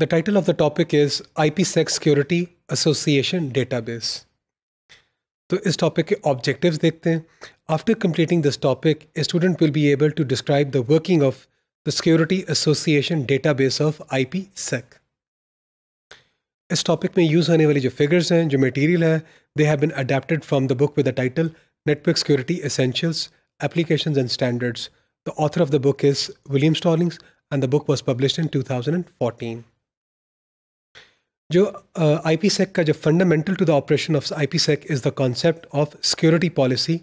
The title of the topic is IPsec Security Association Database. तो इस topic के objectives देखते हैं after completing this topic student will be able to describe the working of the security association database of I sec इस topic में use होने वाली जो फिगर्स हैं जो मटेरियल है they have been adapted from the book with the title network security essentials applications and standards the author of the book is William Stallings and the book was publish in 2014. जो I P sec का जो fundamental to the operation of I P sec is the concept of security policy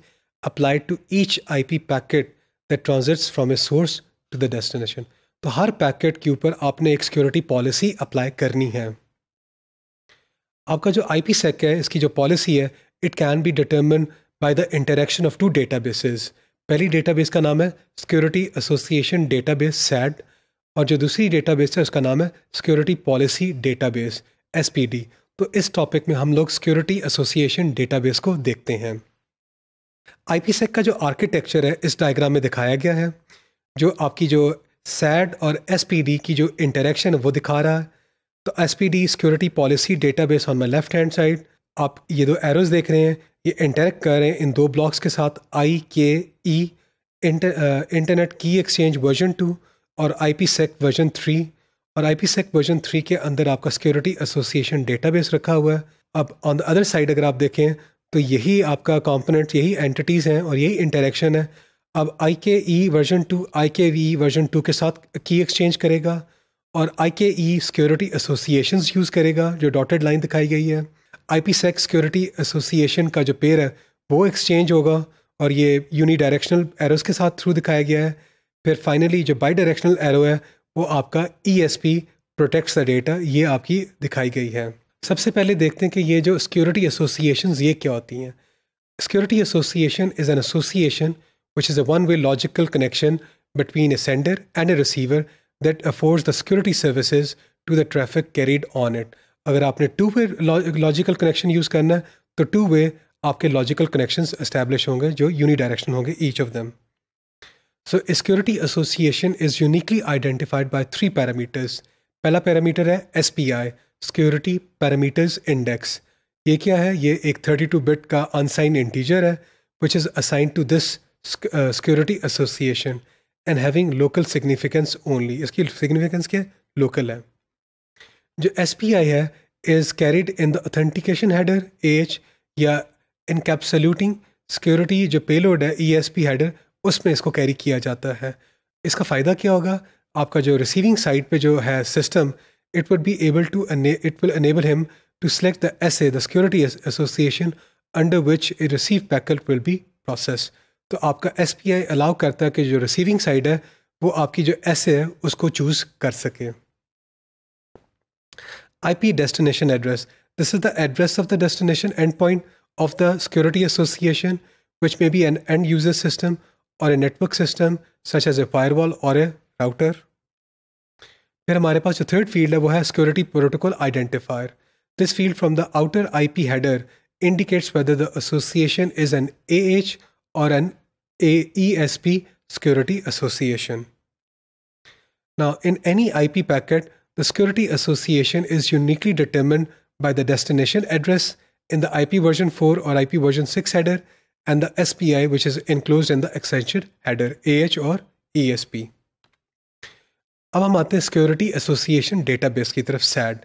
applied to each I P packet that transits from a source to the destination तो हर packet के ऊपर आपने एक security policy apply करनी है आपका जो I P सेक है इसकी जो पॉलिसी है it can be determined by the interaction of two data bases पहली डेटा बेस का नाम है security association data base SAD और जो दूसरी डेटा बेस है उसका नाम है security policy data base S तो इस टॉपिक में हम लोग सिक्योरिटी एसोसिएशन डेटाबेस को देखते हैं आई का जो आर्किटेक्चर है इस डायग्राम में दिखाया गया है जो आपकी जो सैड और एस की जो इंटरेक्शन है वो दिखा रहा है तो S security policy database on my left hand side आप ये दो एरोज देख रहे हैं ये इंटरेक्ट कर रहे हैं इन दो ब्लॉक्स के साथ I K E internet key exchange version two और I P sec version three और I P sec version three के अंदर आपका सिक्योरिटी एसोसिएशन डेटाबेस रखा हुआ है अब ऑन द अदर साइड अगर आप देखें तो यही आपका कॉम्पोनेंट यही एंटिटीज़ हैं और यही इंटरेक्शन है अब आई के ई वर्जन टू आई के वी वर्जन टू के साथ की एक्सचेंज करेगा और आई के ई सिक्योरिटी एसोसिएशन यूज़ करेगा जो डॉटेड लाइन दिखाई गई है I P sec security association का जो पेयर है वो एक्सचेंज होगा और ये यूनी डायरेक्शनल एरोज़ के साथ थ्रू दिखाया गया है फिर फाइनली जो बाई डायरेक्शनल एरो है वो आपका E S P protects the data ये आपकी दिखाई गई है सबसे पहले देखते हैं कि ये जो सिक्योरिटी एसोसिएशन ये क्या होती हैं security association is an association which is a one way logical connection between a sender and a receiver that affords the security services to the traffic carried on it अगर आपने two way logical connection use करना है तो two way आपके logical connections establish होंगे जो unidirection होंगे each of them So a security association is uniquely identified by three parameters. पहला पैरामीटर है S P I security parameters index ये क्या है ये एक 32 बिट का अनसाइन इंटीजर है which is assigned to this security association and having local significance only इसकी सिग्निफिकेंस क्या लोकल है जो एस पी आई है is carried in the authentication header A H या इनकेप्सल्यूटिंग सिक्योरिटी जो पेलोड है ई एस पी हेडर उसमें इसको कैरी किया जाता है इसका फ़ायदा क्या होगा आपका जो रिसीविंग साइड पे जो है system it would be able to it will enable him to select the S A the security association under which a receive packet will be process तो आपका एस पी आई अलाउ करता है कि जो receiving side है वो आपकी जो एस ए है उसको चूज़ कर सके I P destination address this is the address of the destination end point of the security association which may be an end user system Or a network system such as a firewall or a router. फिर हमारे third field third field security protocol identifier. This field from the outer IP header indicates whether the association is an AH or an AESP security association. Now, in any IP packet, the security association is uniquely determined by the destination address in the IP version 4 or IP version 6 header and the SPI, which is enclosed in the Accenture header AH or ESP. अब हम आते हैं security association database की तरफ SAD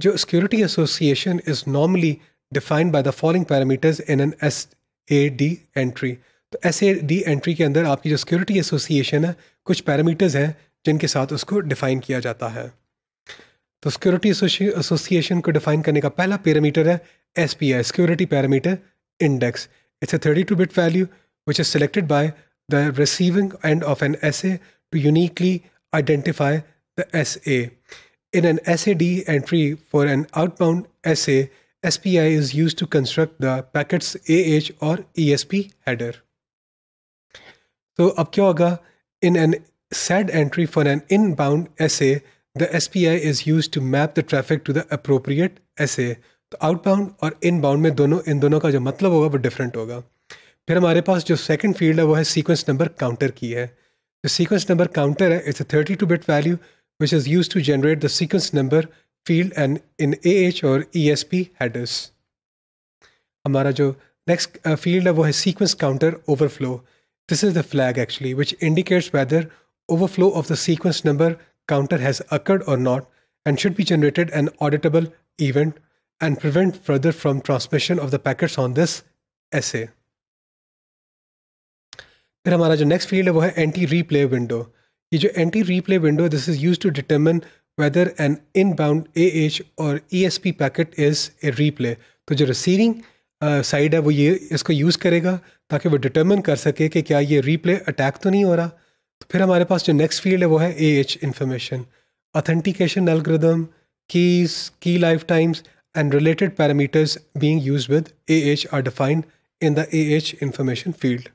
जो security association is normally defined by the following parameters in an S A D entry तो S A D entry के अंदर आपकी जो सिक्योरिटी एसोसिएशन है कुछ पैरामीटर्स हैं जिनके साथ उसको डिफाइन किया जाता है तो सिक्योरिटी एसोसिएशन को डिफाइन करने का पहला पैरामीटर है S P I security parameter index It's a 32 bit value which is selected by the receiving end of an essay to uniquely identify the SA. In an SAD entry for an outbound SA, SPI is used to construct the packet's AH or ESP header. So, अब kya hoga In an SAD entry for an inbound SA, the SPI is used to map the traffic to the appropriate SA. तो outbound और inbound में दोनों इन दोनों का जो मतलब होगा वो डिफरेंट होगा फिर हमारे पास जो सेकंड फील्ड है वो है सीक्वेंस नंबर काउंटर की है जो सीक्वेंस नंबर काउंटर है it's a thirty two bit value which is use to generate the sequence number field and in A H और ई एस पी हेडर्स हमारा जो नेक्स्ट फील्ड uh, है वो है sequence counter overflow this is the flag actually which indicates whether overflow of the sequence number counter has occurred or not and should be generated an auditable event and prevent further from transmission of the packets on this essay. फिर हमारा जो next field है वो है anti replay window ये जो anti replay window this is use to determine whether an inbound A H और E S P packet is a replay तो जो रिसीविंग साइड uh, है वो ये इसको यूज़ करेगा ताकि वो डिटर्मन कर सके कि क्या ये रीप्ले अटैक तो नहीं हो रहा तो फिर हमारे पास जो नेक्स्ट फील्ड है वो है A H information authentication algorithm keys की life times and related parameters being used with AH are defined in the AH information field.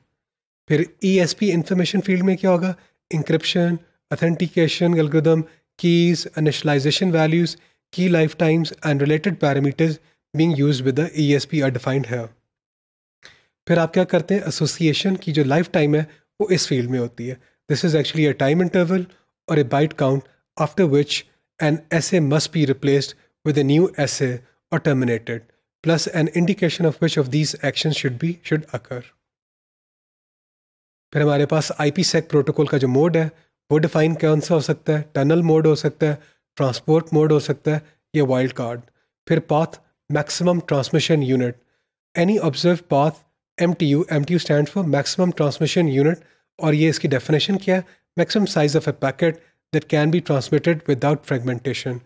फिर ESP information field में क्या होगा encryption, authentication algorithm, keys, initialization values, key lifetimes and related parameters being used with the ESP are defined here. फिर आप क्या करते हैं Association की जो lifetime है वो इस field में होती है This is actually a time interval or a byte count after which an S must be replaced with a new essay or terminated, plus an indication of which of these actions should be should occur. फिर हमारे पास IPsec P sec protocol का जो mode है वो define कौन सा हो सकता है टनल मोड हो सकता है ट्रांसपोर्ट मोड हो सकता है या वाइल्ड कार्ड फिर path maximum transmission unit any observe path M T U M T U stand for maximum transmission unit और ये इसकी डेफिनेशन क्या है maximum size of a packet that can be transmitted without fragmentation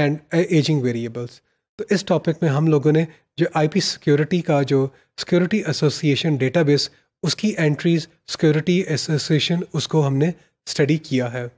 and aging variables. तो इस topic में हम लोगों ने जो आईपी सिक्योरिटी का जो सिक्योरिटी एसोसिएशन डेटाबेस उसकी एंट्रीज सिक्योरिटी एसोसिएशन उसको हमने स्टडी किया है